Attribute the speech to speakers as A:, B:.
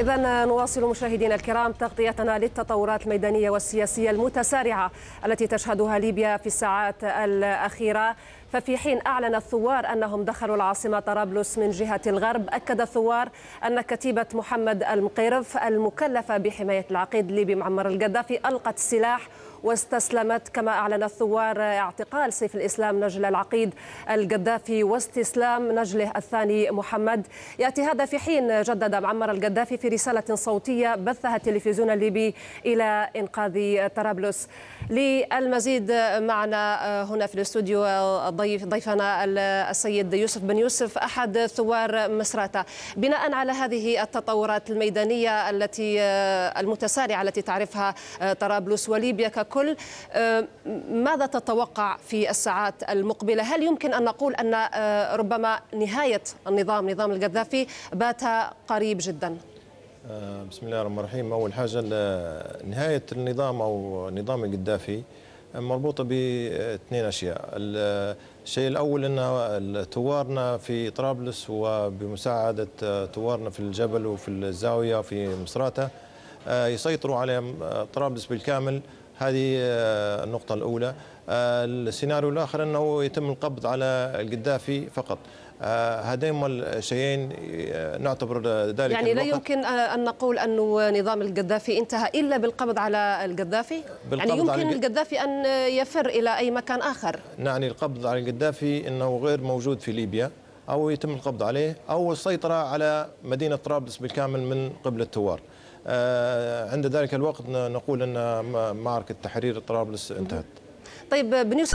A: إذا نواصل مشاهدينا الكرام تغطيتنا للتطورات الميدانية والسياسية المتسارعة التي تشهدها ليبيا في الساعات الأخيرة ففي حين أعلن الثوار أنهم دخلوا العاصمة طرابلس من جهة الغرب أكد الثوار أن كتيبة محمد المقيرف المكلفة بحماية العقيد الليبي معمر القذافي ألقت السلاح واستسلمت كما أعلن الثوار اعتقال سيف الإسلام نجل العقيد القذافي واستسلام نجله الثاني محمد يأتي هذا في حين جدد معمر القذافي في رسالة صوتية بثها التلفزيون الليبي إلى إنقاذ طرابلس للمزيد معنا آه، هنا في الاستوديو آه، ضيف ضيفنا السيد يوسف بن يوسف أحد ثوار مسراتة بناء على هذه التطورات الميدانية التي آه، المتسارعة التي تعرفها آه، طرابلس وليبيا ككل آه، ماذا تتوقع في الساعات المقبلة هل يمكن أن نقول أن ربما نهاية النظام نظام القذافي بات قريب جدا
B: بسم الله الرحمن الرحيم أول حاجة نهاية النظام أو نظام القذافي مربوطه باثنين اشياء الشيء الاول ان ثوارنا في طرابلس وبمساعده ثوارنا في الجبل وفي الزاويه في مصراته آه، يسيطروا على آه، طرابلس بالكامل هذه آه، النقطة الأولى آه، السيناريو الآخر أنه يتم القبض على القذافي فقط آه، هذين الشيئين نعتبر ذلك يعني لا يمكن
A: أن نقول أن نظام القذافي انتهى إلا بالقبض على القذافي يعني يمكن على القذافي أن يفر إلى أي مكان آخر
B: نعني القبض على القذافي أنه غير موجود في ليبيا أو يتم القبض عليه أو السيطرة على مدينة طرابلس بالكامل من قبل الثوار آه، عند ذلك الوقت نقول أن معركة تحرير طرابلس انتهت
A: طيب بنيوس